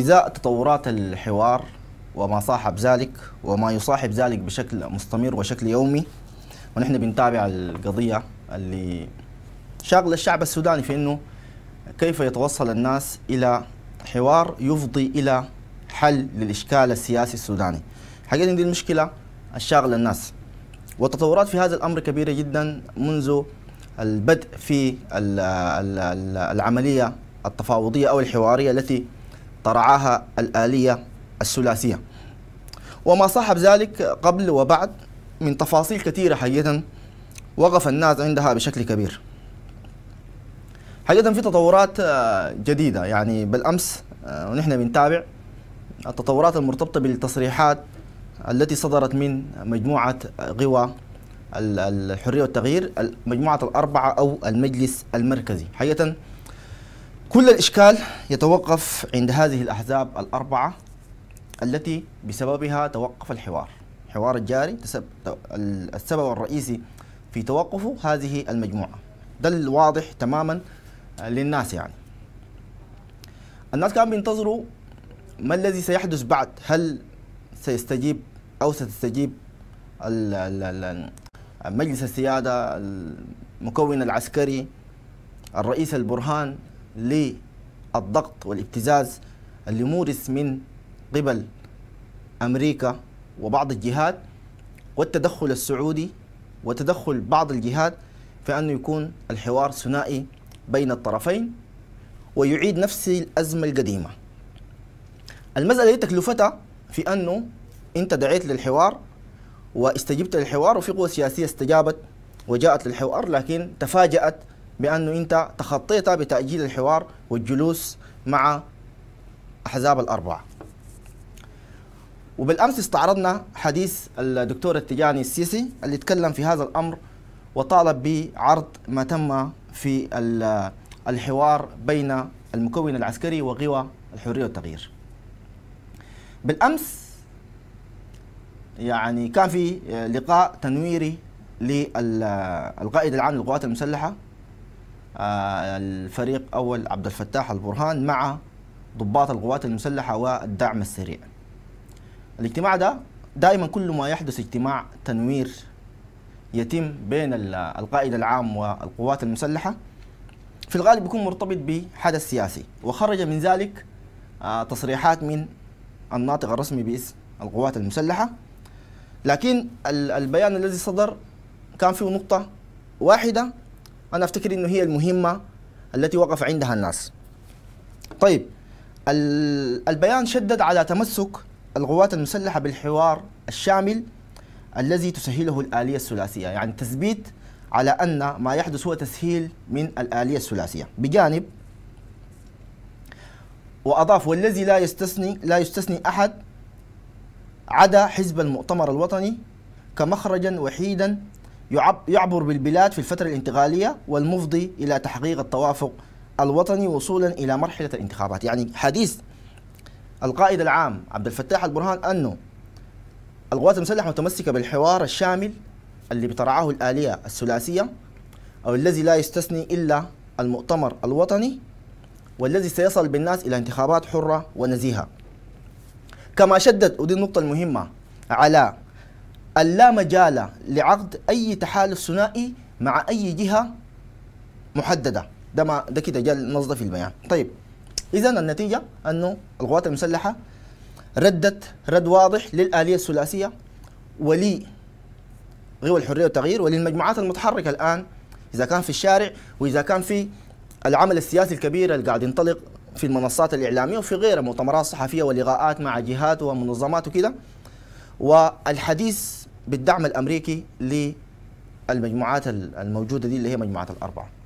إزاء تطورات الحوار وما صاحب ذلك وما يصاحب ذلك بشكل مستمر وشكل يومي ونحن بنتابع القضية اللي شاغلة الشعب السوداني في أنه كيف يتوصل الناس إلى حوار يفضي إلى حل للإشكال السياسي السوداني حقيقة دي المشكلة الشاغلة الناس والتطورات في هذا الأمر كبيرة جدا منذ البدء في العملية التفاوضية أو الحوارية التي طرعها الآلية الثلاثية وما صاحب ذلك قبل وبعد من تفاصيل كثيرة حقيقة وقف الناس عندها بشكل كبير حقيقة في تطورات آه، جديدة يعني بالأمس آه، ونحن بنتابع التطورات المرتبطة بالتصريحات التي صدرت من مجموعة غوى الحرية والتغيير مجموعة الأربعة أو المجلس المركزي حقيقة كل الإشكال يتوقف عند هذه الأحزاب الأربعة التي بسببها توقف الحوار الحوار الجاري السبب الرئيسي في توقفه هذه المجموعة ده الواضح تماما للناس يعني الناس كانوا بينتظروا ما الذي سيحدث بعد هل سيستجيب أو ستستجيب مجلس السيادة المكون العسكري الرئيس البرهان للضغط والابتزاز اللي مورس من قبل أمريكا وبعض الجهات والتدخل السعودي وتدخل بعض الجهات في أنه يكون الحوار ثنائي بين الطرفين ويعيد نفس الأزمة القديمة المسألة تكلفتها في أنه أنت دعيت للحوار واستجبت للحوار وفي قوى سياسية استجابت وجاءت للحوار لكن تفاجأت بأنه أنت تخطيت بتأجيل الحوار والجلوس مع أحزاب الأربعة وبالأمس استعرضنا حديث الدكتور التجاني السيسي اللي تكلم في هذا الأمر وطالب بعرض ما تم في الحوار بين المكون العسكري وقوى الحرية والتغيير بالأمس يعني كان في لقاء تنويري للقائد العام للقوات المسلحة آه، الفريق أول عبد الفتاح البرهان مع ضباط القوات المسلحة والدعم السريع الاجتماع ده دائما كل ما يحدث اجتماع تنوير يتم بين القائد العام والقوات المسلحة في الغالب يكون مرتبط بحدث سياسي وخرج من ذلك آه، تصريحات من الناطق الرسمي باسم القوات المسلحة لكن البيان الذي صدر كان فيه نقطة واحدة انا افتكر انه هي المهمه التي وقف عندها الناس طيب البيان شدد على تمسك القوات المسلحه بالحوار الشامل الذي تسهله الاليه الثلاثيه يعني تثبيت على ان ما يحدث هو تسهيل من الاليه الثلاثيه بجانب واضاف والذي لا يستثني لا يستثني احد عدا حزب المؤتمر الوطني كمخرجا وحيدا يعبر بالبلاد في الفترة الانتقالية والمفضي إلى تحقيق التوافق الوطني وصولا إلى مرحلة الانتخابات يعني حديث القائد العام عبد الفتاح البرهان أنه القوات المسلحة متمسكة بالحوار الشامل اللي بترعاه الآلية الثلاثية أو الذي لا يستثني إلا المؤتمر الوطني والذي سيصل بالناس إلى انتخابات حرة ونزيهة كما شدد ودي النقطة المهمة على لا مجال لعقد اي تحالف ثنائي مع اي جهه محدده ده ما ده كده جاء النص في البيان طيب اذا النتيجه انه القوات المسلحه ردت رد واضح للاليه الثلاثيه ولي غير الحريه والتغيير وللمجموعات المتحركه الان اذا كان في الشارع واذا كان في العمل السياسي الكبير اللي قاعد ينطلق في المنصات الاعلاميه وفي غيرها مؤتمرات صحفيه ولقاءات مع جهات ومنظمات وكده والحديث بالدعم الامريكي للمجموعات الموجوده دي اللي هي مجموعات الاربعه